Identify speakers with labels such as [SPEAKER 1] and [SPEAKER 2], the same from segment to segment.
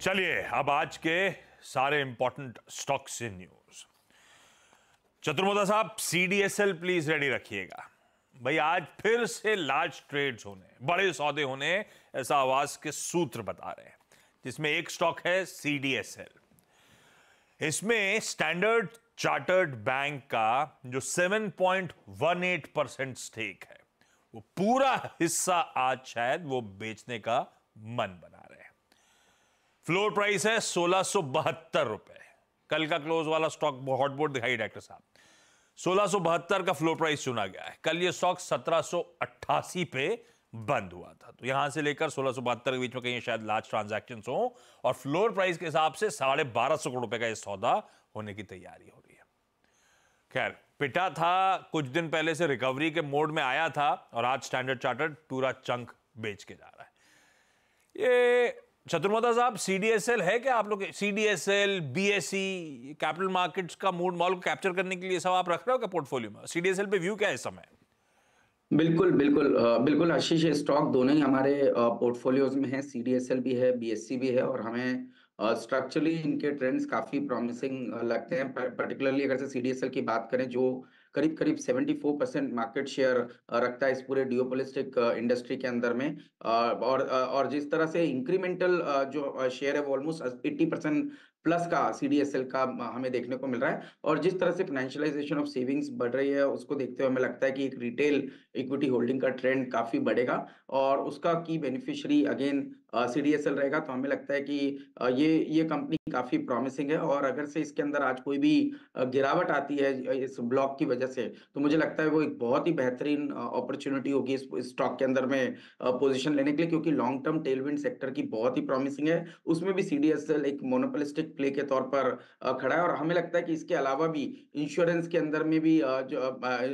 [SPEAKER 1] चलिए अब आज के सारे इंपॉर्टेंट स्टॉक से न्यूज चतुर्मोदा साहब सीडीएसएल प्लीज रेडी रखिएगा भाई आज फिर से लार्ज ट्रेड्स होने बड़े सौदे होने ऐसा आवाज के सूत्र बता रहे हैं जिसमें एक स्टॉक है सीडीएसएल इसमें स्टैंडर्ड चार्टर्ड बैंक का जो 7.18 परसेंट स्टेक है वो पूरा हिस्सा आज शायद वो बेचने का मन बना फ्लोर प्राइस है सोलह रुपए कल का क्लोज वाला स्टॉक हॉटबोर्ड दिखाई डॉक्टर साहब सोलह का फ्लोर प्राइस चुना गया है कल ये स्टॉक सत्रह पे बंद हुआ था तो यहां से लेकर सोलह के बीच में कहीं शायद लार्ज ट्रांजेक्शन हो और फ्लोर प्राइस के हिसाब से साढ़े बारह सौ करोड़ रुपए का यह सौदा होने की तैयारी हो रही है खैर पिटा था कुछ दिन पहले से रिकवरी के मोड में आया था और आज स्टैंडर्ड चार्टर्ड पूरा चंक बेच के जा रहा है ये चतुर्मोदा साहब सीडीएसएल है क्या आप लोग सीडीएसएल बीएसई कैपिटल मार्केट्स का मूड मॉल कैप्चर करने के लिए सब आप रख रहे हो क्या पोर्टफोलियो में सीडीएसएल पे व्यू क्या है इस समय
[SPEAKER 2] बिल्कुल बिल्कुल बिल्कुल आशीष स्टॉक दोनों ही हमारे पोर्टफोलियोज में है सीडीएसएल भी है बीएससी e भी है और हमें स्ट्रक्चरली इनके ट्रेंड्स काफी प्रॉमिसिंग लगते हैं पर्टिकुलरली अगर से सीडीएसएल की बात करें जो करीब करीब 74 परसेंट मार्केट शेयर रखता है इस पूरे डिओपोलिस्टिक इंडस्ट्री के अंदर में और और जिस तरह से इंक्रीमेंटल जो शेयर है वो ऑलमोस्ट 80 परसेंट प्लस का सीडीएसएल का हमें देखने को मिल रहा है और जिस तरह से फाइनेंशियलाइजेशन ऑफ सेविंग्स बढ़ रही है उसको देखते हुए हमें लगता है कि एक रिटेल इक्विटी होल्डिंग का ट्रेंड काफी बढ़ेगा और उसका की बेनिफिशियरी अगेन सीडीएसएल रहेगा तो हमें लगता है कि ये ये कंपनी काफी प्रॉमिसिंग है और अगर से इसके अंदर आज कोई भी गिरावट आती है इस ब्लॉक की वजह से तो मुझे लगता है वो एक बहुत ही बेहतरीन अपॉर्चुनिटी होगी इस स्टॉक के अंदर में पोजीशन लेने के लिए क्योंकि लॉन्ग टर्म टेलविंड सेक्टर की बहुत ही प्रॉमिसिंग है उसमें भी सीडीएसएल एक मोनोपोलिस्टिक प्ले के तौर पर खड़ा है और हमें लगता है कि इसके अलावा भी इंश्योरेंस के अंदर में भी जो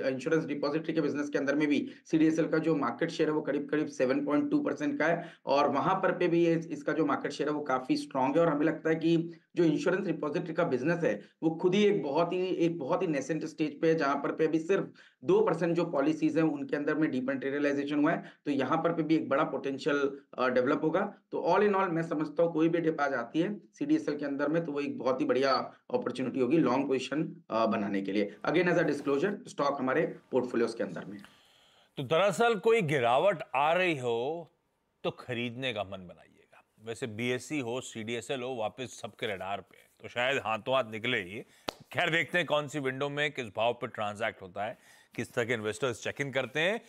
[SPEAKER 2] इंश्योरेंस डिपॉजिटरी के बिजनेस के अंदर में भी सीडीएसएल का जो मार्केट शेयर है वो करीब करीब सेवन पॉइंट टू परसेंट का है और वहां पर पे भी इसका जो मार्केट शेयर है वो काफी स्ट्रांग है और हमें लगता है कि जो इंश्योरेंस रिपोजिटरी का बिजनेस है वो खुद ही एक बहुत ही एक बहुत ही नेसेंट स्टेज पे है जहां पर पे अभी सिर्फ दो परसेंट जो पॉलिसीज हैं उनके अंदर में डीपेंटेरियलाइजेशन हुआ है तो यहाँ पर पे भी एक बड़ा पोटेंशियल डेवलप होगा तो ऑल इन ऑल मैं समझता हूँ कोई भी डिप आ जाती है सीडीएसएल के अंदर में तो वो एक बहुत ही बढ़िया अपॉर्चुनिटी होगी लॉन्ग पोजिशन बनाने के लिए again as a disclosure stock हमारे पोर्टफोलियोज के अंदर में
[SPEAKER 1] तो दरअसल कोई गिरावट आ रही हो तो खरीदने का मन बनाइए वैसे बीएससी हो सीडीएसएल हो वापस सबके रडार पे तो शायद हाथों हाथ निकले ही खैर देखते हैं कौन सी विंडो में किस भाव पर ट्रांजैक्ट होता है किस तरह के इन्वेस्टर्स चेक इन करते हैं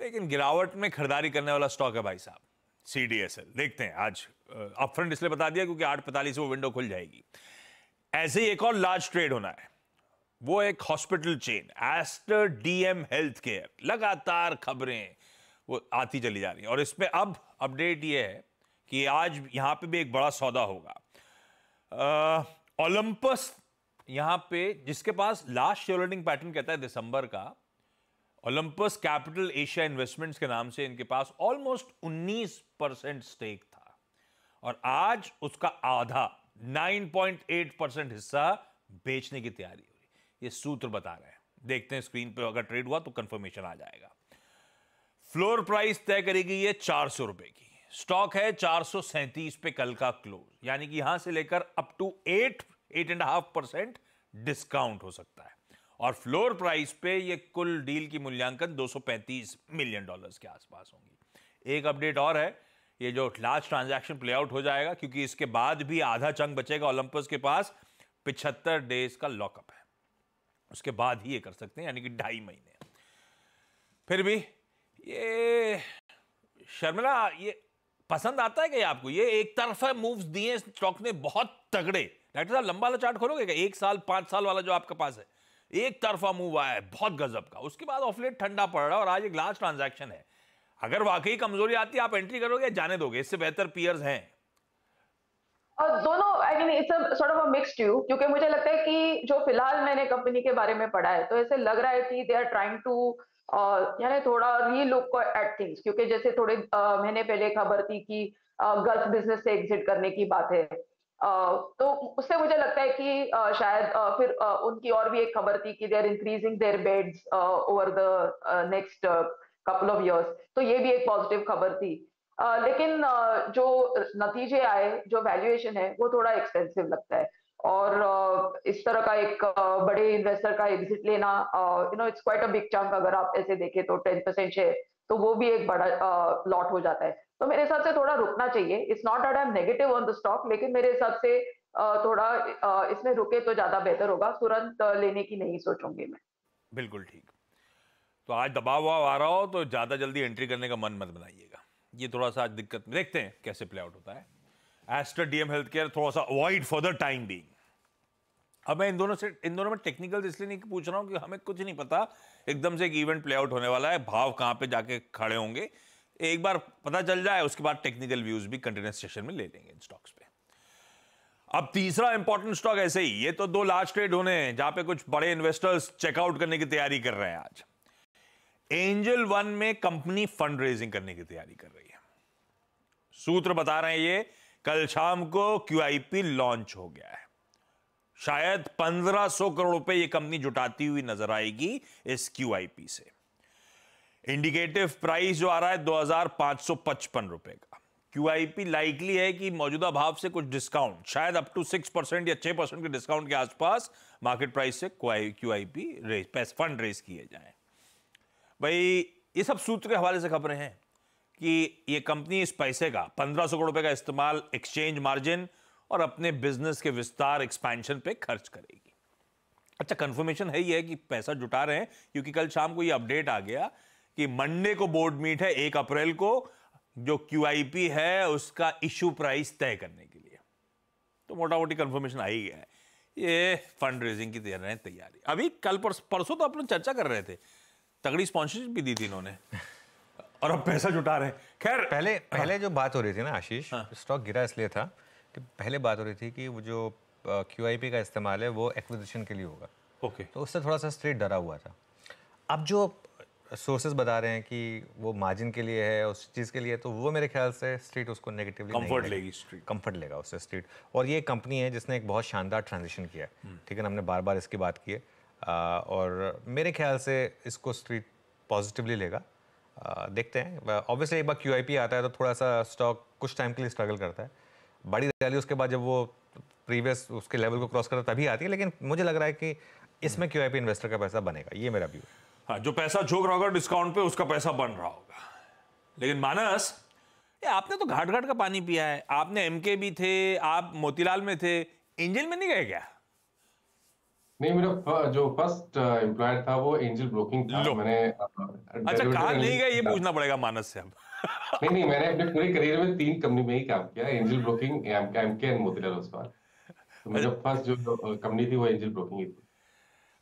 [SPEAKER 1] लेकिन गिरावट में खरीदारी करने वाला स्टॉक है भाई साहब सी देखते हैं आज अपफ्रंट इसलिए बता दिया क्योंकि आठ पैंतालीस वो विंडो खुल जाएगी ऐसे ही एक और लार्ज ट्रेड होना है वो एक hospital chain Aster DM health care लगातार खबरें वो आती चली जा रही है और इसमें अब अपडेट ये है कि आज यहाँ पे भी एक बड़ा सौदा होगा ओलंपस यहाँ पे जिसके पास लास्ट शेयर होल्डिंग पैटर्न कहता है दिसंबर का ओलंपस कैपिटल एशिया इन्वेस्टमेंट्स के नाम से इनके पास ऑलमोस्ट 19 परसेंट स्टेक था और आज उसका आधा 9.8 परसेंट हिस्सा बेचने की तैयारी हो रही ये सूत्र बता रहे हैं देखते हैं स्क्रीन पे अगर ट्रेड हुआ तो कंफर्मेशन आ जाएगा फ्लोर प्राइस तय करेगी ये चार सौ रुपए की स्टॉक है चार पे कल का क्लोज यानी कि यहां से लेकर up to eight eight and half percent discount हो सकता है और फ्लोर प्राइस पे ये कुल डील की मूल्यांकन 235 मिलियन डॉलर्स के आसपास होंगी एक अपडेट और है ये जो लास्ट ट्रांजैक्शन प्ले आउट हो जाएगा क्योंकि इसके बाद भी आधा चंग बचेगा ओलंपस के पास पिछहत्तर डेज का लॉकअप है उसके बाद ही ये कर सकते हैं यानी कि ढाई महीने फिर भी ये शर्मिला ये पसंद आता है क्या आपको ये एक तरफा मूव दिए स्टॉक ने बहुत तगड़े डॉक्टर साहब लंबा वाला चार्ट खोलोगे क्या एक साल पांच साल वाला जो आपके पास है एक तरफा मूव आया है बहुत गजब का उसके बाद ऑफलेट ठंडा पड़ रहा है और आज एक लास्ट ट्रांजैक्शन है अगर वाकई कमजोरी आती है आप एंट्री करोगे जाने दोगे इससे बेहतर पियर्स हैं
[SPEAKER 3] दोनों I mean it's sort of a mixed view क्योंकि मुझे लगता है कि जो फिलहाल मैंने कंपनी के बारे में पढ़ा है तो ऐसे लग रहा है कि दे आर ट्राइंग टू यानी थोड़ा री लुक एट थिंग्स क्योंकि जैसे थोड़े महीने पहले खबर थी कि गल्फ बिजनेस से एग्जिट करने की बात है तो उससे मुझे लगता है कि शायद फिर उनकी और भी एक खबर थी कि they are increasing their beds over the next couple of years तो ये भी एक पॉजिटिव खबर थी लेकिन जो नतीजे आए जो वैल्यूएशन है वो थोड़ा एक्सपेंसिव लगता है और इस तरह का एक बड़े इन्वेस्टर का एग्जिट लेना you know it's quite a big chunk अगर आप ऐसे देखें तो टेन परसेंट शेयर तो वो भी एक बड़ा लॉट हो जाता है तो मेरे हिसाब से थोड़ा रुकना चाहिए it's not that I am negative on the stock लेकिन मेरे हिसाब से थोड़ा इसमें रुके तो ज्यादा बेहतर होगा तुरंत लेने की नहीं सोचूंगी मैं बिल्कुल ठीक
[SPEAKER 1] तो आज दबाव आ रहा हो तो ज्यादा जल्दी एंट्री करने का मन मत बनाइएगा ये थोड़ा सा आज दिक्कत देखते हैं कैसे प्ले आउट होता है एस्टर डीएम हेल्थ केयर थोड़ा सा avoid for the time being अब मैं इन दोनों से इन दोनों में टेक्निकल इसलिए नहीं पूछ रहा हूं कि हमें कुछ नहीं पता एकदम से एक इवेंट प्ले आउट होने वाला है भाव कहां पे जाके खड़े होंगे एक बार पता चल जाए उसके बाद टेक्निकल व्यूज भी कंटिन्यूस सेशन में ले लेंगे इन स्टॉक्स पे अब तीसरा इंपॉर्टेंट स्टॉक ऐसे ही ये तो दो लार्ज ट्रेड होने हैं जहां पे कुछ बड़े इन्वेस्टर्स चेकआउट करने की तैयारी कर रहे हैं आज एंजल वन में कंपनी फंड रेजिंग करने की तैयारी कर रही है सूत्र बता रहे हैं ये कल शाम को क्यू लॉन्च हो गया है शायद 1500 करोड़ रुपए ये कंपनी जुटाती हुई नजर आएगी इस क्यू से इंडिकेटिव प्राइस जो आ रहा है 2555 रुपए का क्यू लाइकली है कि मौजूदा भाव से कुछ डिस्काउंट शायद अप टू सिक्स परसेंट या छह परसेंट के डिस्काउंट के आसपास मार्केट प्राइस से Q I P raise fund raise किए जाए भाई ये सब सूत्र के हवाले से खबरें हैं कि ये कंपनी इस पैसे का पंद्रह सौ करोड़ रुपए का इस्तेमाल एक्सचेंज मार्जिन और अपने बिजनेस के विस्तार एक्सपेंशन पे खर्च करेगी अच्छा कंफर्मेशन है ये है कि पैसा जुटा रहे हैं क्योंकि कल शाम को ये अपडेट आ गया कि मंडे को बोर्ड मीट है एक अप्रैल को जो क्यू है उसका इश्यू प्राइस तय करने के लिए तो मोटा मोटी कंफर्मेशन आ ही गया है ये फंड रेजिंग की तैयारी तैयारी अभी कल परसों तो अपन चर्चा कर रहे थे तगड़ी स्पॉन्सरशिप भी दी थी इन्होंने और अब पैसा जुटा रहे हैं खैर पहले हाँ। पहले जो बात हो रही थी ना आशीष हाँ। स्टॉक गिरा इसलिए था कि पहले बात हो रही थी कि वो जो क्यू uh, का इस्तेमाल है वो एक्विजिशन के लिए होगा ओके
[SPEAKER 4] तो उससे थोड़ा सा स्ट्रेट डरा हुआ था अब जो सोर्सेज बता रहे हैं कि वो मार्जिन के लिए है उस चीज़ के लिए तो वो मेरे ख्याल से स्ट्रीट उसको नेगेटिवली कंफर्ट लेगी
[SPEAKER 1] स्ट्रीट कंफर्ट लेगा उससे स्ट्रीट और ये कंपनी है जिसने एक बहुत
[SPEAKER 4] शानदार ट्रांजेक्शन किया है
[SPEAKER 1] हम्म। ठीक है ना हमने बार बार इसकी बात की है
[SPEAKER 4] और मेरे ख्याल से इसको स्ट्रीट पॉजिटिवली लेगा देखते हैं ऑब्वियसली एक बार क्यू आता है तो थोड़ा सा स्टॉक कुछ टाइम के लिए स्ट्रगल करता है बड़ी
[SPEAKER 1] रैली उसके बाद जब वो प्रीवियस उसके लेवल को क्रॉस करता तभी आती है लेकिन मुझे लग रहा है कि इसमें क्यू हम्म। इन्वेस्टर का पैसा बनेगा ये मेरा व्यू है हाँ जो पैसा झोंक रहा होगा डिस्काउंट पे उसका पैसा बन रहा होगा लेकिन मानस ये आपने तो घाट घाट का पानी पिया है आपने एम भी थे आप मोतीलाल में थे एंजल में नहीं गए क्या नहीं मेरा
[SPEAKER 4] जो फर्स्ट एम्प्लॉयर uh, था वो एंजल ब्रोकिंग था मैंने uh, अच्छा कहा नहीं गए ये
[SPEAKER 1] पूछना पड़ेगा मानस से अब
[SPEAKER 4] नहीं नहीं मैंने अपने पूरे करियर में तीन कंपनी में ही काम किया Angel Broking Emkay and Motilal Oswal मेरा फर्स्ट अच्छा। जो कंपनी uh, थी वो एंजल ब्रोकिंग ही थी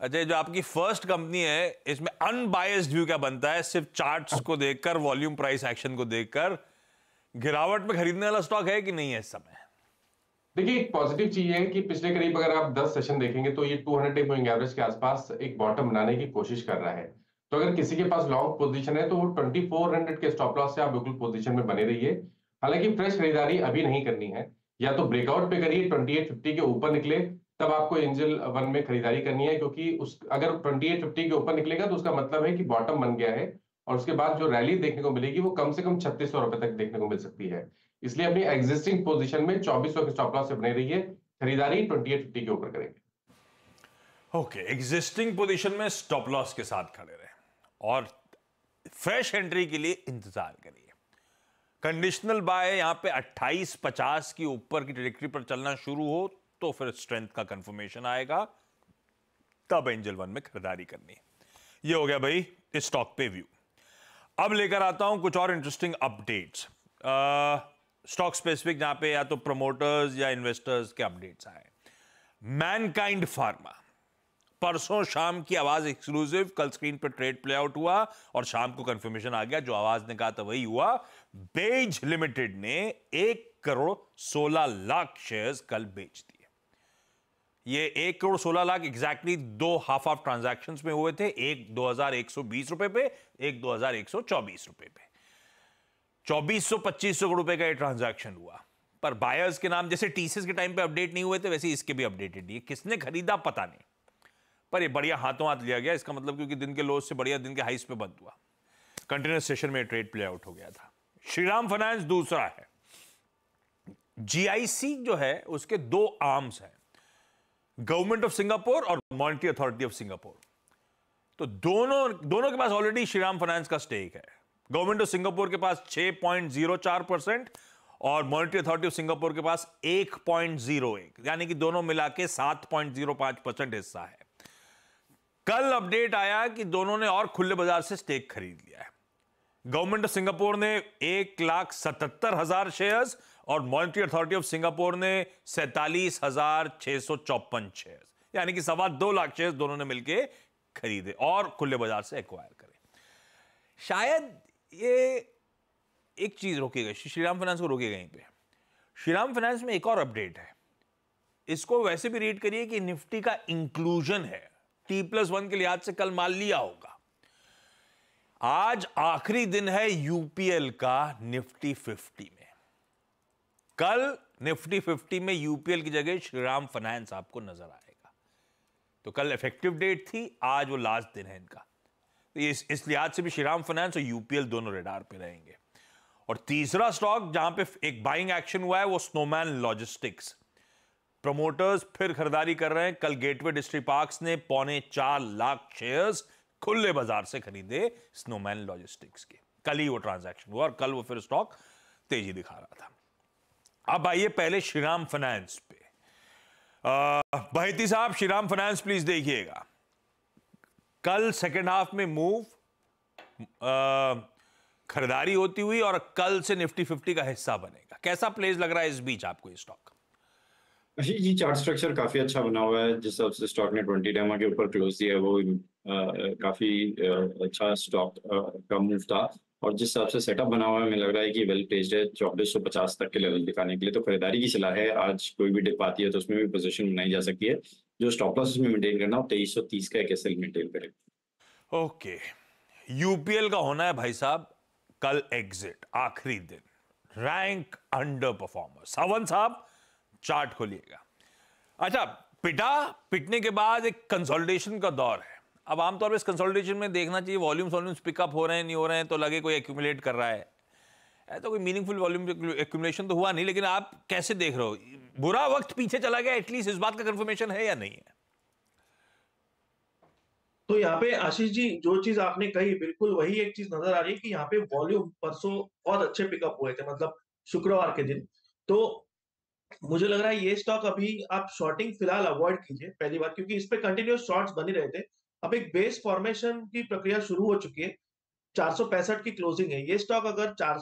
[SPEAKER 1] अजय अच्छा, जो आपकी फर्स्ट कंपनी है इसमें अनबायस्ड व्यू क्या बनता है सिर्फ चार्ट्स को देखकर वॉल्यूम प्राइस एक्शन को देखकर गिरावट में खरीदने वाला स्टॉक है कि नहीं है इस समय
[SPEAKER 4] देखिए एक पॉजिटिव चीज है कि पिछले करीब अगर आप 10 सेशन देखेंगे तो ये 200 हंड्रेड डे मूविंग एवरेज के आसपास एक बॉटम बनाने की कोशिश कर रहा है तो अगर किसी के पास लॉन्ग पोजीशन है तो वो 2400 के स्टॉप लॉस से आप बिल्कुल पोजीशन में बने रहिए हालांकि फ्रेश खरीदारी अभी नहीं करनी है या तो ब्रेकआउट पे करिए ट्वेंटी के ऊपर निकले तब आपको एंजल वन में खरीदारी करनी है क्योंकि उस अगर ट्वेंटी के ऊपर निकलेगा तो उसका मतलब है कि बॉटम बन गया है और उसके बाद जो रैली देखने को मिलेगी वो कम से कम छत्तीस रुपए तक देखने को मिल सकती है इसलिए अपनी एग्जिस्टिंग पोजिशन में चौबीस सौ
[SPEAKER 1] के स्टॉप लॉस से बने रहिए खरीदारी ट्वेंटी एट फिफ्टी के ऊपर करेंगे ओके एग्जिस्टिंग पोजिशन में स्टॉप लॉस के साथ खड़े रहे और फ्रेश एंट्री के लिए इंतजार करिए कंडीशनल बाय यहां पे 28.50 की ऊपर की डायरेक्टरी पर चलना शुरू हो तो फिर स्ट्रेंथ का कंफर्मेशन आएगा तब एंजल वन में खरीदारी करनी ये हो गया भाई स्टॉक पे व्यू अब लेकर आता हूं कुछ और इंटरेस्टिंग अपडेट्स स्टॉक स्पेसिफिक जहां पे या तो प्रमोटर्स या इन्वेस्टर्स के अपडेट्स आए मैनकाइंड फार्मा परसों शाम की आवाज एक्सक्लूसिव कल स्क्रीन पर ट्रेड प्ले आउट हुआ और शाम को कंफर्मेशन आ गया जो आवाज ने कहा था वही हुआ बेज लिमिटेड ने एक करोड़ सोलह लाख शेयर्स कल बेच दिए ये एक करोड़ सोलह लाख एग्जैक्टली दो हाफ ऑफ ट्रांजैक्शंस में हुए थे एक दो हजार एक सौ बीस रुपए पे एक दो हजार एक सौ चौबीस रुपए पे 2400-2500 रुपए का ये ट्रांजैक्शन हुआ पर बायर्स के नाम जैसे टीसीएस के टाइम पे अपडेट नहीं हुए थे वैसे इसके भी अपडेटेड नहीं किसने खरीदा पता नहीं पर ये बढ़िया हाथों हाथ लिया गया इसका मतलब क्योंकि दिन के लोज से बढ़िया दिन के हाइस पे बंद हुआ कंटिन्यूस सेशन में ट्रेड प्ले आउट हो गया था श्रीराम फाइनेंस दूसरा है जीआईसी जो है उसके दो आर्म्स हैं गवर्नमेंट ऑफ सिंगापुर और मॉनिटरी अथॉरिटी ऑफ सिंगापुर तो दोनों दोनों के पास ऑलरेडी श्रीराम फाइनेंस का स्टेक है गवर्नमेंट ऑफ सिंगापुर के पास 6.04 परसेंट और मॉनिटरी अथॉरिटी ऑफ सिंगापुर के पास 1.01 यानी कि दोनों मिला के सात परसेंट हिस्सा है कल अपडेट आया कि दोनों ने और खुले बाजार से स्टेक खरीद लिया है गवर्नमेंट ऑफ सिंगापुर ने एक लाख सतहत्तर हजार शेयर्स और मॉनिटरी अथॉरिटी ऑफ सिंगापुर ने सैतालीस हजार छह सौ चौपन शेयर यानी कि सवा दो लाख शेयर दोनों ने मिलकर खरीदे और खुले बाजार से एक्वायर करे शायद ये एक चीज़ रोकी गई श्री राम फाइनेंस को रोकी गई पे श्री राम फाइनेंस में एक और अपडेट है इसको वैसे भी रीड करिए कि निफ्टी का इंक्लूजन है टी प्लस वन के लिहाज से कल माल लिया होगा आज आखिरी दिन है यूपीएल का निफ्टी फिफ्टी में कल निफ्टी फिफ्टी में यूपीएल की जगह श्रीराम फाइनेंस आपको नजर आएगा तो कल इफेक्टिव डेट थी आज वो लास्ट दिन है इनका इस इस लिहाज से भी श्रीराम फाइनेंस और यूपीएल दोनों रेडार पे रहेंगे और तीसरा स्टॉक जहां पे एक बाइंग एक्शन हुआ है वो स्नोमैन लॉजिस्टिक्स प्रमोटर्स फिर खरीदारी कर रहे हैं कल गेटवे डिस्ट्री पार्क्स ने पौने चार लाख शेयर्स खुले बाजार से खरीदे स्नोमैन लॉजिस्टिक्स के कल ही वो ट्रांजैक्शन हुआ और कल वो फिर स्टॉक तेजी दिखा रहा था अब आइए पहले श्रीराम फाइनेंस पे बहती साहब श्रीराम फाइनेंस प्लीज देखिएगा कल सेकेंड हाफ में मूव खरीदारी होती हुई और कल से निफ्टी फिफ्टी का हिस्सा बनेगा कैसा प्लेस लग रहा है इस बीच आपको ये स्टॉक
[SPEAKER 4] जी चार्ट स्ट्रक्चर काफी अच्छा बना हुआ है जिस हिसाब से स्टॉक ने ट्वेंटी डेमा के ऊपर क्लोज दिया है वो आ, काफी आ, अच्छा स्टॉक का मूव था और जिस हिसाब से सेटअप बना हुआ है मुझे लग रहा है कि वेल प्लेस्ड है चौबीस सौ पचास तक के लेवल दिखाने के लिए तो खरीदारी की सलाह है आज कोई भी डिप आती है तो उसमें भी पोजिशन बनाई जा सकती है जो स्टॉप लॉस में मेंटेन करना हो तेईस सौ तीस का
[SPEAKER 3] एक एस मेंटेन करें
[SPEAKER 1] ओके यूपीएल का होना है भाई साहब कल एग्जिट आखिरी दिन रैंक अंडर परफॉर्मर सावन साहब चार्ट खोलिएगा अच्छा पिटा पिटने के बाद एक कंसोलिडेशन का दौर है अब आमतौर पर इस कंसोलिडेशन में देखना चाहिए वॉल्यूम्स वॉल्यूम्स पिकअप हो रहे हैं नहीं हो रहे हैं तो लगे कोई एक्यूमुलेट कर रहा है तो कोई मीनिंगफुल वॉल्यूम एक्यूमुलेशन तो हुआ नहीं लेकिन आप कैसे देख रहे हो बुरा वक्त पीछे चला गया एटलीस्ट इस बात का कंफर्मेशन है या नहीं है
[SPEAKER 2] तो यहाँ पे आशीष जी जो चीज आपने कही बिल्कुल वही एक चीज नजर आ रही है कि यहाँ पे वॉल्यूम परसों बहुत अच्छे पिकअप हुए थे मतलब शुक्रवार के दिन तो मुझे लग रहा है ये स्टॉक अभी आप शॉर्टिंग फिलहाल अवॉइड कीजिए पहली बात क्योंकि इस पे कंटिन्यूस शॉर्ट्स बने रहे थे अब एक बेस फॉर्मेशन की प्रक्रिया शुरू हो चुकी है चार की क्लोजिंग है ये स्टॉक अगर चार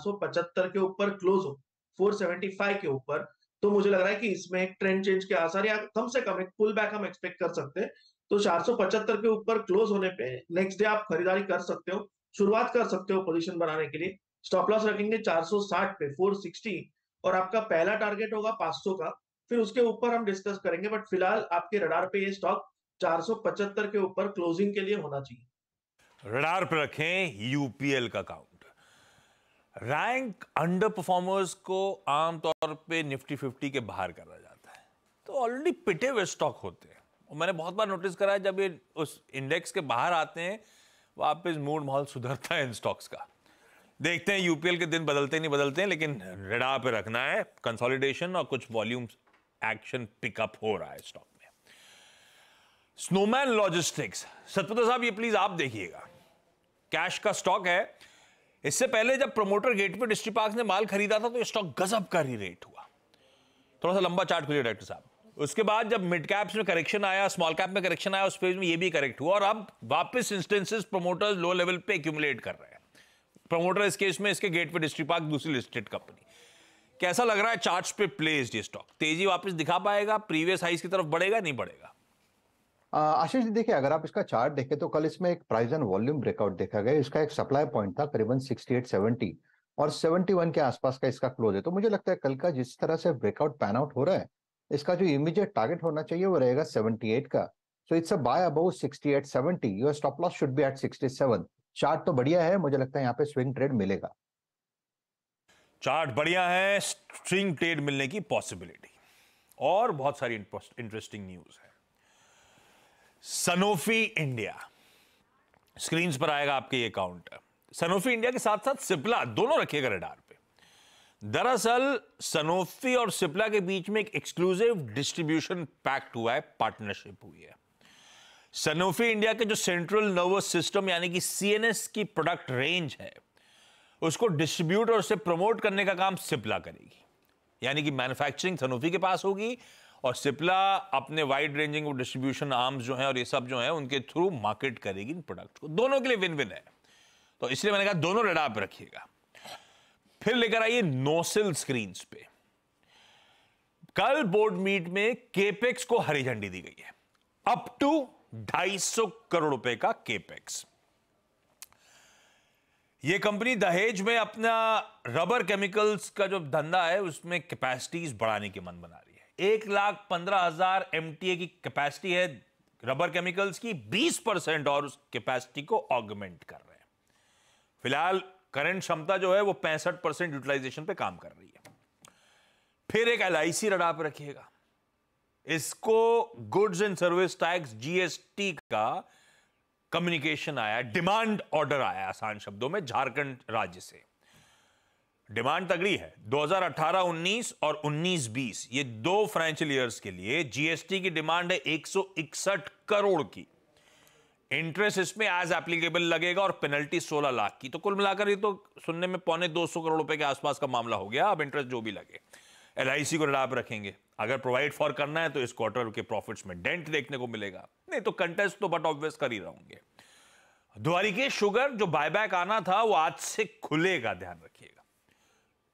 [SPEAKER 2] के ऊपर क्लोज हो 475 के ऊपर तो मुझे लग रहा है कि इसमें एक ट्रेंड चेंज के आसार या कम से कम एक पुल बैक हम एक्सपेक्ट कर सकते हैं तो चार के ऊपर क्लोज होने पे नेक्स्ट डे आप खरीदारी कर सकते हो शुरुआत कर सकते हो पोजीशन बनाने के लिए स्टॉप लॉस रखेंगे 460 पे 460 और आपका पहला टारगेट होगा 500 का फिर उसके ऊपर हम डिस्कस करेंगे बट फिलहाल आपके रडार पे ये स्टॉक चार के ऊपर क्लोजिंग के लिए होना चाहिए
[SPEAKER 1] रडार पर रखें यूपीएल का काउंट रैंक अंडर परफॉर्मर्स को आमतौर पे निफ्टी फिफ्टी के बाहर करा जाता है तो ऑलरेडी पिटे हुए स्टॉक होते हैं और मैंने बहुत बार नोटिस करा है जब ये उस इंडेक्स के बाहर आते हैं वापस मूड माहौल सुधरता है इन स्टॉक्स का देखते हैं यूपीएल के दिन बदलते नहीं बदलते हैं लेकिन रडार पे रखना है कंसोलिडेशन और कुछ वॉल्यूम एक्शन पिकअप हो रहा है स्टॉक स्नोमैन लॉजिस्टिक्स सतपुत्र साहब ये प्लीज आप देखिएगा कैश का स्टॉक है इससे पहले जब प्रमोटर गेट पे डिस्ट्री पार्क ने माल खरीदा था तो स्टॉक गजब का ही रेट हुआ थोड़ा सा लंबा चार्ट खुलिए डॉक्टर साहब उसके बाद जब मिड कैप्स में करेक्शन आया स्मॉल कैप में करेक्शन आया उस पेज में ये भी करेक्ट हुआ और अब वापस इंस्टेंसेस प्रमोटर्स लो लेवल पे एक्यूमुलेट कर रहे हैं प्रमोटर इस केस में इसके गेट पे डिस्ट्री पार्क दूसरी लिस्टेड कंपनी कैसा लग रहा है चार्ट्स पे प्लेस्ड ये स्टॉक तेजी वापस दिखा पाएगा प्रीवियस हाइस की तरफ बढ़ेगा नहीं बढ़ेगा
[SPEAKER 4] आशीष जी देखिए अगर आप इसका चार्ट देखें तो कल इसमें एक प्राइस एंड वॉल्यूम ब्रेकआउट देखा गया इसका एक सप्लाई पॉइंट था करीबन 68 70 और 71 के आसपास का इसका क्लोज है तो मुझे लगता है कल का जिस तरह से ब्रेकआउट पैन आउट हो रहा है इसका जो इमीडिएट टारगेट होना चाहिए वो रहेगा 78 का so it's a buy above 68 70 your stop loss should be at 67 chart तो बढ़िया है मुझे लगता है यहाँ पे स्विंग ट्रेड मिलेगा
[SPEAKER 1] चार्ट बढ़िया है स्ट्रिंग ट्रेड मिलने की पॉसिबिलिटी और बहुत सारी इंटरेस्टिंग न्यूज है सनोफी इंडिया स्क्रीन पर आएगा आपके ये काउंटर सनोफी इंडिया के साथ साथ सिप्ला दोनों रखिएगा रेडार पे दरअसल सनोफी और सिप्ला के बीच में एक एक्सक्लूसिव डिस्ट्रीब्यूशन पैक्ट हुआ है पार्टनरशिप हुई है सनोफी इंडिया के जो सेंट्रल नर्वस सिस्टम यानी कि सीएनएस की प्रोडक्ट रेंज है उसको डिस्ट्रीब्यूट और उसे प्रमोट करने का काम सिप्ला करेगी यानी कि मैन्युफैक्चरिंग सनोफी के पास होगी और सिप्ला अपने वाइड रेंजिंग डिस्ट्रीब्यूशन आर्म्स जो हैं और ये सब जो हैं उनके थ्रू मार्केट करेगी इन प्रोडक्ट को दोनों के लिए विन विन है तो इसलिए मैंने कहा दोनों रेडार रखिएगा फिर लेकर आइए नोसिल स्क्रीन पे कल बोर्ड मीट में केपेक्स को हरी झंडी दी गई है अप टू 250 करोड़ रुपए का केपेक्स ये कंपनी दहेज में अपना रबर केमिकल्स का जो धंधा है उसमें कैपेसिटीज बढ़ाने के मन बना रही है एक लाख पंद्रह हजार एम की कैपेसिटी है रबर केमिकल्स की बीस परसेंट और उस कैपेसिटी को ऑगमेंट कर रहे हैं फिलहाल करंट क्षमता जो है वो पैंसठ परसेंट यूटिलाइजेशन पे काम कर रही है फिर एक एल आई सी रडाप रखिएगा इसको goods and service tax GST का कम्युनिकेशन आया डिमांड ऑर्डर आया आसान शब्दों में झारखंड राज्य से डिमांड तगड़ी है 2018-19 और 19-20 ये दो फाइनेंशियल ईयर्स के लिए जीएसटी की डिमांड है एक करोड़ की इंटरेस्ट इसमें एज एप्लीकेबल लगेगा और पेनल्टी 16 लाख की तो कुल मिलाकर ये तो सुनने में पौने 200 करोड़ रुपए के आसपास का मामला हो गया अब इंटरेस्ट जो भी लगे एल को डाप रखेंगे अगर प्रोवाइड फॉर करना है तो इस क्वार्टर के प्रॉफिट्स में डेंट देखने को मिलेगा नहीं तो कंटेस्ट तो बट ऑब्वियस कर ही रहोगे द्वारिकेश शुगर जो बायबैक आना था वो आज से खुलेगा ध्यान रखिएगा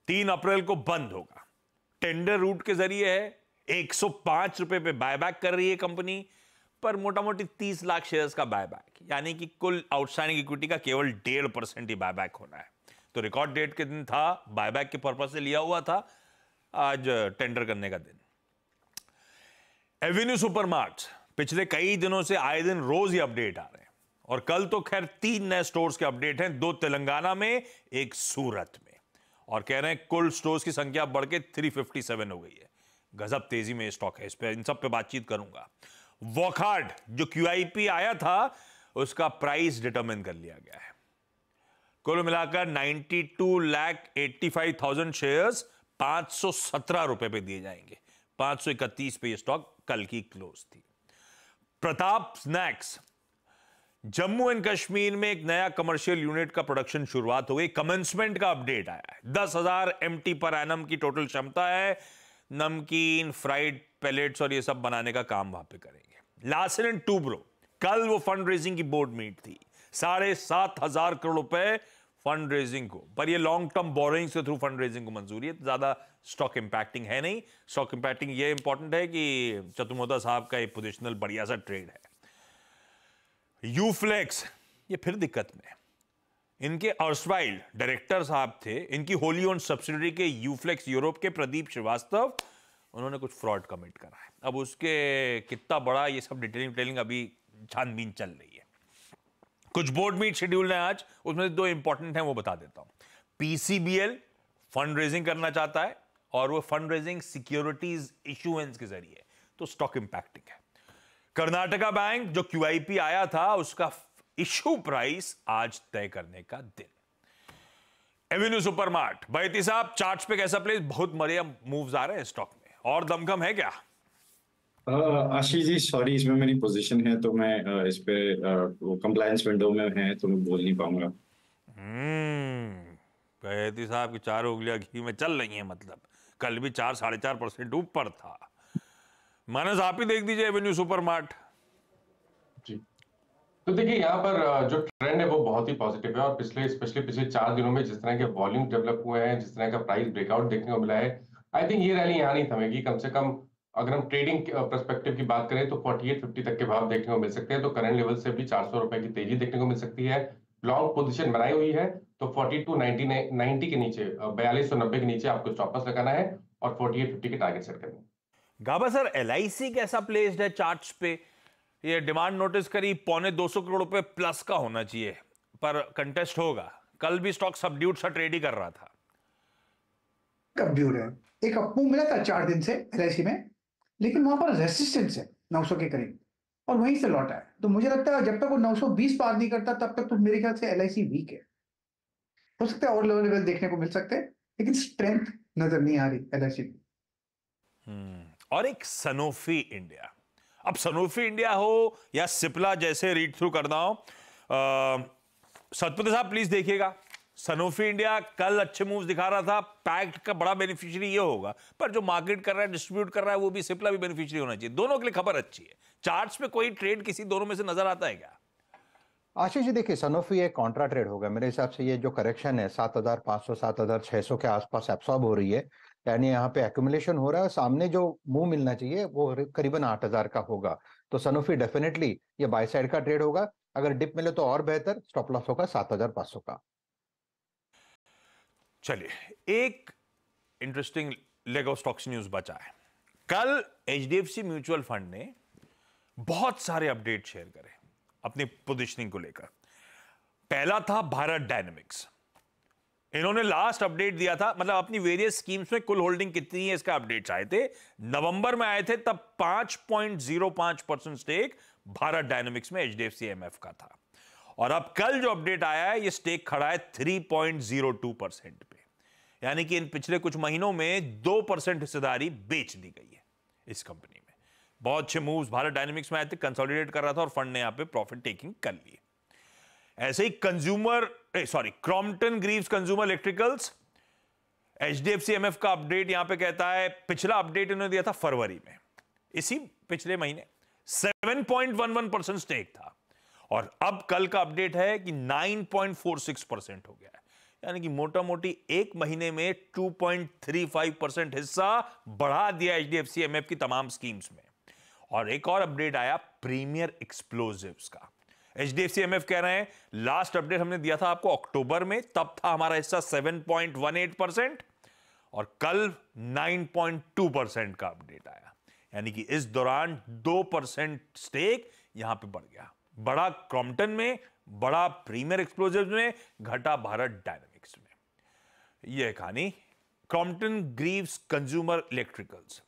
[SPEAKER 1] तीन अप्रैल को बंद होगा टेंडर रूट के जरिए है एक रुपए पे बायबैक कर रही है कंपनी पर मोटा मोटी तीस लाख शेयर्स का बायबैक यानी कि कुल आउटस्टैंडिंग इक्विटी का केवल डेढ़ परसेंट ही बायबैक होना है तो रिकॉर्ड डेट के दिन था बायबैक के पर्पज से लिया हुआ था आज टेंडर करने का दिन एवेन्यू सुपरमार्ट पिछले कई दिनों से आए दिन रोज ही अपडेट आ रहे हैं और कल तो खैर तीन नए स्टोर्स के अपडेट हैं दो तेलंगाना में एक सूरत और कह रहे हैं कुल स्टोर्स की संख्या बढ़ के 357 हो गई है गजब तेजी में स्टॉक है इस पर इन सब पे बातचीत करूंगा वॉकहार्ड जो क्यू आया था उसका प्राइस डिटरमिन कर लिया गया है कुल मिलाकर 92 शेयर पांच शेयर्स सत्रह रुपए पे दिए जाएंगे पांच सौ इकतीस पे स्टॉक कल की क्लोज थी प्रताप स्नैक्स जम्मू एंड कश्मीर में एक नया कमर्शियल यूनिट का प्रोडक्शन शुरुआत हो गई कमेंसमेंट का अपडेट आया है दस हजार एम पर एनम की टोटल क्षमता है नमकीन फ्राइड पैलेट्स और ये सब बनाने का काम वहां पे करेंगे लासन एंड टूब्रो कल वो फंड रेजिंग की बोर्ड मीट थी साढ़े सात हजार करोड़ रुपए फंड रेजिंग को पर ये लॉन्ग टर्म बोरिंग के थ्रू फंड रेजिंग को मंजूरी है ज्यादा स्टॉक इंपैक्टिंग है नहीं स्टॉक इंपैक्टिंग ये इंपॉर्टेंट है कि चतुर्मोदा साहब का ये पोजिशनल बढ़िया सा ट्रेड है यूफ्लेक्स ये फिर दिक्कत में इनके अर्सवाइल डायरेक्टर साहब थे इनकी होली ओन सब्सिडरी के यूफ्लेक्स यूरोप के प्रदीप श्रीवास्तव उन्होंने कुछ फ्रॉड कमिट करा है अब उसके कितना बड़ा ये सब डिटेलिंग डिटेलिंग अभी छानबीन चल रही है कुछ बोर्ड मीट शेड्यूल है आज उसमें दो इंपॉर्टेंट हैं वो बता देता हूं पीसीबीएल फंड रेजिंग करना चाहता है और वो फंड रेजिंग सिक्योरिटीज इशुएंस के जरिए तो स्टॉक इंपैक्टिंग कर्नाटका बैंक जो क्यू आया था उसका इश्यू प्राइस आज तय करने का दिन एवेन्यू सुपरमार्ट बैती साहब चार्ट पे कैसा प्लेस बहुत मरिया मूव्स आ रहे हैं स्टॉक में और दमकम है क्या
[SPEAKER 4] आशीष जी सॉरी इसमें मेरी पोजीशन है तो मैं इस पे
[SPEAKER 3] कंप्लायंस विंडो में है तो मैं बोल नहीं पाऊंगा
[SPEAKER 1] हम्म, साहब की चार उंगलियां घी में चल रही है मतलब कल भी चार साढ़े चार परसेंट ऊपर था मानस आप ही देख दीजिए एवेन्यू सुपर मार्ट जी
[SPEAKER 4] तो देखिए यहाँ पर जो ट्रेंड है वो बहुत ही पॉजिटिव है और पिछले स्पेशली पिछले चार दिनों में जिस तरह के वॉल्यूम डेवलप हुए हैं जिस तरह का प्राइस ब्रेकआउट देखने को मिला है आई थिंक ये रैली यहाँ नहीं थमेगी कम से कम अगर हम ट्रेडिंग परस्पेक्टिव की बात करें तो 48 50 तक के भाव देखने को मिल सकते हैं तो करंट लेवल से भी चार रुपए की तेजी देखने को मिल सकती है लॉन्ग पोजिशन बनाई हुई है तो फोर्टी टू नाइनटी के नीचे बयालीस के नीचे आपको स्टॉपस लगाना है और फोर्टी के टारगेट सेट करना है
[SPEAKER 1] गाबा सर एल कैसा प्लेस्ड है चार्ट्स पे ये डिमांड नोटिस करी पौने 200 करोड़ रुपए प्लस का होना चाहिए पर कंटेस्ट होगा कल भी स्टॉक सबड्यूट सा ट्रेड ही कर रहा था
[SPEAKER 2] सबड्यूट है एक अपू मिला था चार दिन से एल में लेकिन वहां पर रेसिस्टेंस है नौ के करीब और वहीं से लौटा है तो मुझे लगता है जब तक वो 920 पार नहीं करता तब तक तो मेरे ख्याल से एल वीक है हो सकता है और लेवल लेवल देखने को मिल सकते हैं लेकिन स्ट्रेंथ नजर नहीं आ रही एल आई सी
[SPEAKER 1] और एक सनोफी इंडिया अब सनोफी इंडिया हो या सिपला जैसे रीड थ्रू करना हो सतपति साहब प्लीज देखिएगा सनोफी इंडिया कल अच्छे मूव्स दिखा रहा था पैक्ट का बड़ा बेनिफिशियरी ये होगा पर जो मार्केट कर रहा है डिस्ट्रीब्यूट कर रहा है वो भी सिपला भी बेनिफिशियरी होना चाहिए दोनों के लिए खबर अच्छी है चार्ट्स में कोई ट्रेड किसी दोनों में से नजर आता है क्या
[SPEAKER 4] आशीष जी देखिए सनोफी एक कॉन्ट्रा ट्रेड होगा मेरे हिसाब से ये जो करेक्शन है सात हजार पाँच सौ सात हजार छह सौ के आसपास एब्सॉर्ब हो रही है यानी यहाँ पे एक्यूमुलेशन हो रहा है सामने जो मुंह मिलना चाहिए वो करीबन आठ हजार का होगा तो सनोफी डेफिनेटली ये बाय साइड का ट्रेड होगा अगर डिप मिले तो और बेहतर स्टॉप लॉस होगा सात हजार पांच सौ का
[SPEAKER 1] चलिए एक interesting leg of stocks news बचा है कल एच म्यूचुअल फंड ने बहुत सारे अपडेट शेयर करे अपनी पोजिशनिंग को लेकर पहला था भारत डायनेमिक्स इन्होंने लास्ट अपडेट दिया था मतलब अपनी वेरियस स्कीम्स में कुल होल्डिंग कितनी है इसका अपडेट आए थे नवंबर में आए थे तब 5.05 परसेंट स्टेक भारत डायनेमिक्स में एच डी का था और अब कल जो अपडेट आया है ये स्टेक खड़ा है 3.02 परसेंट पे यानी कि इन पिछले कुछ महीनों में दो परसेंट हिस्सेदारी बेच दी गई है इस कंपनी में बहुत अच्छे मूव्स भारत डायनेमिक्स में आए थे कंसोलिडेट कर रहा था और फंड ने यहां पे प्रॉफिट टेकिंग कर लिए ऐसे ही consumer sorry Crompton Greaves consumer electricals H MF का अपडेट यहां पे कहता है पिछला अपडेट इन्होंने दिया था फरवरी में इसी पिछले महीने 7.11 परसेंट स्टेक था और अब कल का अपडेट है कि 9.46 परसेंट हो गया है यानी कि मोटा मोटी एक महीने में 2.35 परसेंट हिस्सा बढ़ा दिया H D F C M F की तमाम स्कीम्स में और एक और अपडेट आया प्रीमियर एक्सप्लोजिव का H D F C M F कह रहे हैं लास्ट अपडेट हमने दिया था आपको अक्टूबर में तब था हमारा हिस्सा 7.18 परसेंट और कल 9.2 परसेंट का अपडेट आया यानी कि इस दौरान 2 परसेंट स्टेक यहां पे बढ़ गया बड़ा क्रॉम्पटन में बड़ा प्रीमियर एक्सप्लोजिव में घटा भारत डायनामिक्स में यह कहानी Crompton Greaves consumer electricals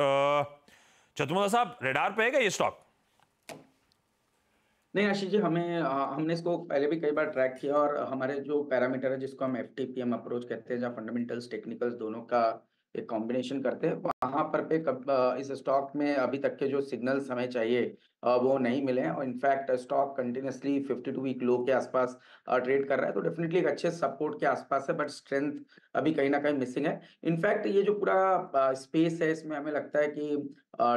[SPEAKER 1] Chaturmada साहब रेडार पे है क्या ये स्टॉक
[SPEAKER 2] नहीं आशीष जी हमें आ, हमने इसको पहले भी कई बार ट्रैक किया और हमारे जो पैरामीटर है जिसको हम एफ टी पी अप्रोच कहते हैं जहाँ फंडामेंटल्स टेक्निकल्स दोनों का एक कॉम्बिनेशन करते हैं वहां पर पे कब इस स्टॉक में अभी तक के जो सिग्नल्स हमें चाहिए वो नहीं मिले हैं और in fact stock continuously 52 week low के आसपास ट्रेड कर रहा है तो डेफिनेटली एक अच्छे सपोर्ट के आसपास है बट स्ट्रेंथ अभी कहीं ना कहीं मिसिंग है इनफैक्ट ये जो पूरा स्पेस है इसमें हमें लगता है कि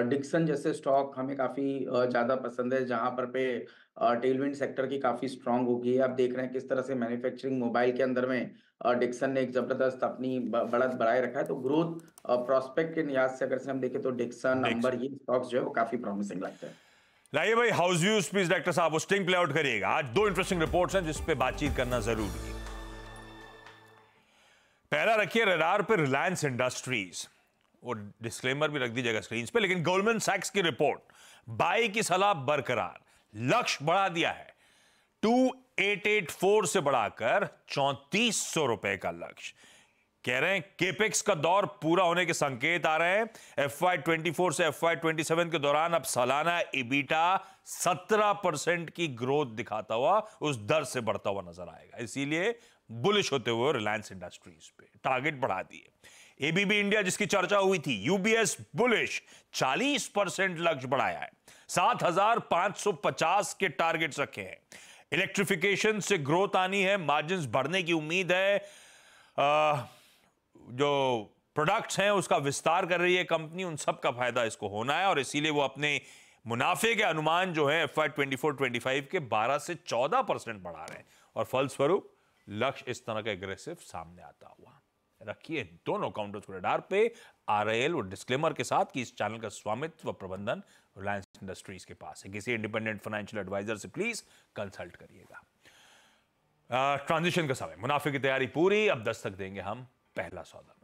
[SPEAKER 2] डिक्सन जैसे स्टॉक हमें काफी ज्यादा पसंद है जहां पर पे टेलविंड सेक्टर की काफी स्ट्रांग होगी आप देख रहे हैं किस तरह से मैन्युफैक्चरिंग मोबाइल के अंदर में डिक्सन ने एक जबरदस्त अपनी बढ़त बढ़ाए रखा है तो ग्रोथ प्रोस्पेक्ट के लिहाज से अगर से हम देखें तो डिक्सन नंबर ये स्टॉक्स जो है वो काफी प्रॉमिसिंग लगता है
[SPEAKER 1] लाइए भाई हाउस व्यूज प्लीज डॉक्टर साहब स्टिंग प्ले आउट करिएगा आज दो इंटरेस्टिंग रिपोर्ट्स हैं जिस पे बातचीत करना जरूरी है पहला रखिए रडार पे रिलायंस इंडस्ट्रीज वो डिस्क्लेमर भी रख दीजिएगा स्क्रीन पे लेकिन गोल्डमैन सैक्स की रिपोर्ट बाई की सलाह बरकरार लक्ष्य बढ़ा दिया है टू 884 से बढ़ाकर चौंतीस सौ रुपए का लक्ष्य कह रहे हैं केपेक्स का दौर पूरा होने के संकेत आ रहे हैं एफ आई ट्वेंटी फोर से एफ आई ट्वेंटी सेवन के दौरान अब सालाना इबीटा सत्रह परसेंट की ग्रोथ दिखाता हुआ उस दर से बढ़ता हुआ नजर आएगा इसीलिए बुलिश होते हुए रिलायंस इंडस्ट्रीज पे टारगेट बढ़ा दिए एबीबी इंडिया जिसकी चर्चा हुई थी यूबीएस बुलिश 40 परसेंट लक्ष्य बढ़ाया है सात के टारगेट्स रखे हैं इलेक्ट्रिफिकेशन से ग्रोथ आनी है मार्जिन बढ़ने की उम्मीद है आ, जो प्रोडक्ट्स हैं उसका विस्तार कर रही है कंपनी उन सब का फायदा इसको होना है और इसीलिए वो अपने मुनाफे के अनुमान जो है F Y twenty four twenty five के बारह से चौदह परसेंट बढ़ा रहे हैं और फलस्वरूप लक्ष्य इस तरह का एग्रेसिव सामने आता हुआ रखिए दोनों काउंटर्स को रडार पे आर और डिस्क्लेमर के साथ कि इस चैनल का स्वामित्व प्रबंधन रिलायंस इंडस्ट्रीज के पास है किसी इंडिपेंडेंट फाइनेंशियल एडवाइजर से प्लीज कंसल्ट करिएगा ट्रांजिशन का समय मुनाफे की तैयारी पूरी अब दस्तक
[SPEAKER 3] देंगे हम पहला सौदा